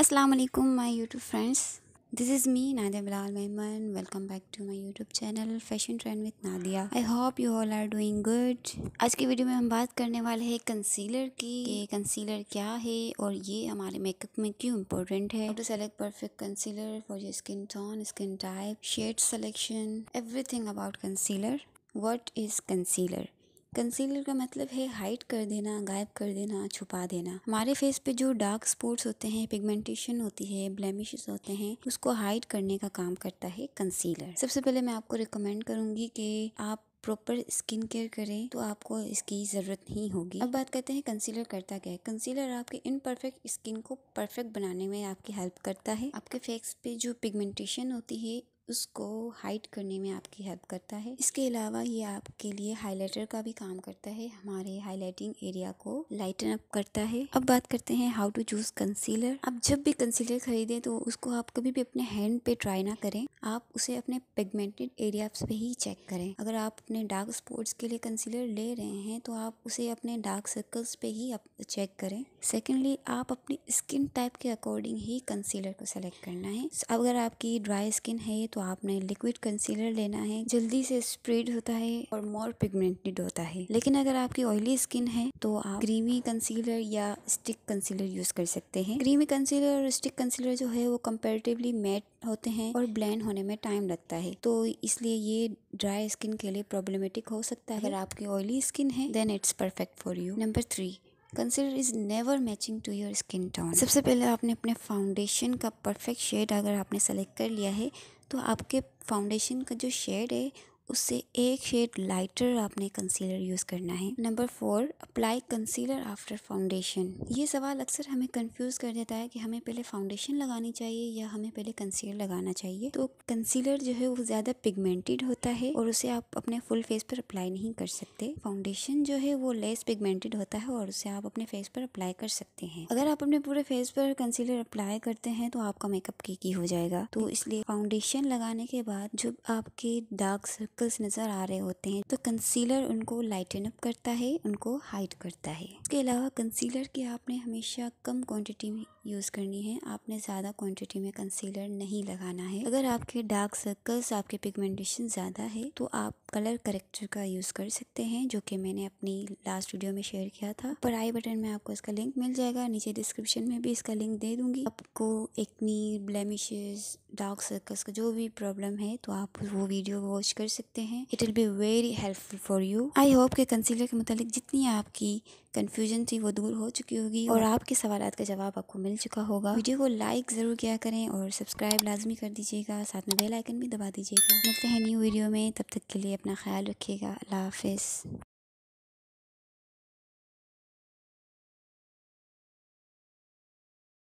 अस्सलाम वालेकुम my YouTube friends this is me Nadia Bilal Memon welcome back to my YouTube channel fashion trend with Nadia I hope you all are doing good आज की video में हम बात करने वाले हैं कंसीलर की कि कंसीलर क्या है और ये हमारे मेकअप में क्यों इम्पोर्टेंट है to select perfect concealer for your skin tone skin type shade selection everything about concealer what is concealer concealer का मतलब है हाइड कर देना गायब कर देना छुपा देना हमारे फेस पे जो डार्क स्पॉट्स होते हैं पिगमेंटेशन होती है ब्लैमिश होते हैं उसको हाइड करने का काम करता है कंसीलर सबसे पहले मैं आपको रिकमेंड करूंगी कि आप प्रॉपर स्किन केयर करें तो आपको इसकी ज़रूरत नहीं होगी अब बात करते हैं कंसीलर करता क्या है कंसीलर आपके इनपरफेक्ट स्किन को परफेक्ट बनाने में आपकी हेल्प करता है आपके फेस पे जो पिगमेंटेशन होती है उसको हाइड करने में आपकी हेल्प करता है इसके अलावा ये आपके लिए हाइलाइटर का भी काम करता है हमारे हाईलाइटिंग एरिया को लाइटन अप करता है अब बात करते हैं हाउ टू चूज कंसीलर आप जब भी कंसीलर खरीदें तो उसको आप कभी भी अपने हैंड पे ट्राई ना करें आप उसे अपने पिगमेंटेड एरिया पे ही चेक करें अगर आप अपने डार्क स्पॉट्स के लिए कंसीलर ले रहे हैं तो आप उसे अपने डार्क सर्कल्स पे ही आप चेक करें सेकेंडली आप अपनी स्किन टाइप के अकॉर्डिंग ही कंसीलर को सेलेक्ट करना है अगर आपकी ड्राई स्किन है तो तो आपने लिक्विड कंसीलर लेना है जल्दी से स्प्रेड होता है और मोर पिगमेंटेड होता है लेकिन अगर आपकी ऑयली स्किन है तो आप क्रीमी कंसीलर या स्टिक कंसीलर यूज कर सकते हैं क्रीमी कंसीलर और स्टिक कंसीलर जो है वो कंपेरेटिवली मैट होते हैं और ब्लेंड होने में टाइम लगता है तो इसलिए ये ड्राई स्किन के लिए प्रॉब्लमेटिक हो सकता है अगर आपकी ऑयली स्किन है then it's perfect for you number three concealer is never matching to your skin tone सबसे पहले आपने अपने फाउंडेशन का परफेक्ट शेड अगर आपने सेलेक्ट कर लिया है तो आपके फाउंडेशन का जो शेड है उससे एक शेड लाइटर आपने कंसीलर यूज़ करना है number four apply concealer after foundation ये सवाल अक्सर हमें कंफ्यूज कर देता है कि हमें पहले फाउंडेशन लगानी चाहिए या हमें पहले कंसीलर लगाना चाहिए तो कंसीलर जो है वो ज़्यादा पिगमेंटेड होता है और उसे आप अपने फुल फेस पर अप्लाई नहीं कर सकते फाउंडेशन जो है वो लेस पिगमेंटेड होता है और उसे आप अपने फेस पर अप्लाई कर सकते हैं अगर आप अपने पूरे फेस पर कंसीलर अप्लाई करते हैं तो आपका मेकअप केकी हो जाएगा तो इसलिए फाउंडेशन लगाने के बाद जब आपके डार्क सर्कल पिंपल्स नज़र आ रहे होते हैं तो कंसीलर उनको लाइटन अप करता है उनको हाइड करता है इसके अलावा कंसीलर की आपने हमेशा कम क्वांटिटी में यूज़ करनी है आपने ज़्यादा क्वांटिटी में कंसीलर नहीं लगाना है अगर आपके डार्क सर्कल्स आपके पिगमेंटेशन ज़्यादा है तो आप कलर करेक्टर का यूज़ कर सकते हैं जो कि मैंने अपनी लास्ट वीडियो में शेयर किया था पर आई बटन में आपको इसका लिंक मिल जाएगा नीचे डिस्क्रिप्शन में भी इसका लिंक दे दूंगी आपको एक्नी ब्लेमिशेस डार्क सर्कल्स का जो भी प्रॉब्लम है तो आप वो वीडियो वॉच कर सकते सकते हैं it will be very helpful for you I hope के कंसीलर के मुतालिक जितनी आपकी कन्फ्यूजन थी वो दूर हो चुकी होगी और आपके सवाल का जवाब आपको मिल चुका होगा वीडियो को लाइक ज़रूर किया करें और सब्सक्राइब लाजमी कर दीजिएगा साथ में बेल आइकन भी दबा दीजिएगा मिलते हैं न्यू वीडियो में तब तक के लिए अपना ख्याल रखिएगा अल्लाह हाफिज़